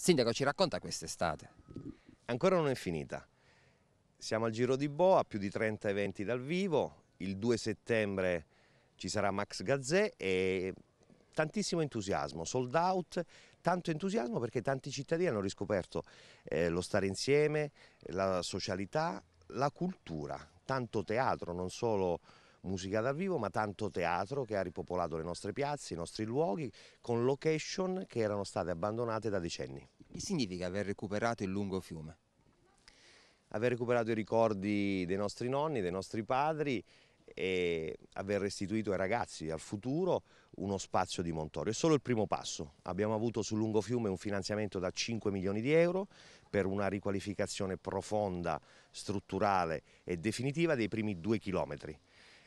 Sindaco, ci racconta quest'estate? Ancora non è finita. Siamo al Giro di Boa, più di 30 eventi dal vivo. Il 2 settembre ci sarà Max Gazzè e tantissimo entusiasmo, sold out, tanto entusiasmo perché tanti cittadini hanno riscoperto eh, lo stare insieme, la socialità, la cultura, tanto teatro, non solo musica dal vivo, ma tanto teatro che ha ripopolato le nostre piazze, i nostri luoghi, con location che erano state abbandonate da decenni. Che significa aver recuperato il lungo fiume? Aver recuperato i ricordi dei nostri nonni, dei nostri padri e aver restituito ai ragazzi, al futuro, uno spazio di Montorio. È solo il primo passo. Abbiamo avuto sul lungo fiume un finanziamento da 5 milioni di euro per una riqualificazione profonda, strutturale e definitiva dei primi due chilometri.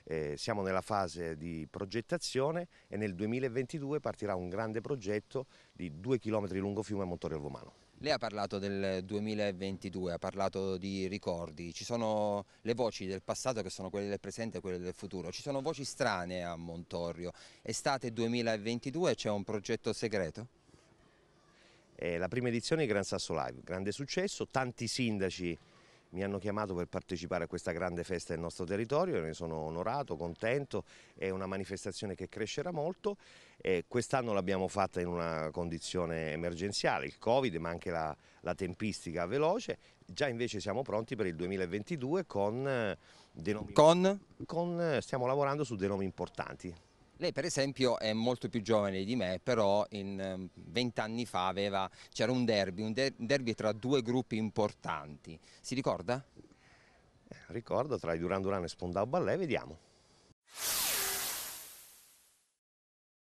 Eh, siamo nella fase di progettazione e nel 2022 partirà un grande progetto di 2 km lungo fiume Montorio Romano. Lei ha parlato del 2022, ha parlato di ricordi, ci sono le voci del passato che sono quelle del presente e quelle del futuro, ci sono voci strane a Montorio, estate 2022 c'è un progetto segreto? Eh, la prima edizione di Gran Sasso Live, grande successo, tanti sindaci mi hanno chiamato per partecipare a questa grande festa del nostro territorio, ne sono onorato, contento, è una manifestazione che crescerà molto quest'anno l'abbiamo fatta in una condizione emergenziale, il Covid ma anche la, la tempistica veloce, già invece siamo pronti per il 2022 eh, con, con? con eh, stiamo lavorando su dei importanti. Lei per esempio è molto più giovane di me, però ehm, vent'anni fa c'era un derby, un derby tra due gruppi importanti. Si ricorda? Eh, ricordo tra i Duran Duran e Spondau Ballet, vediamo.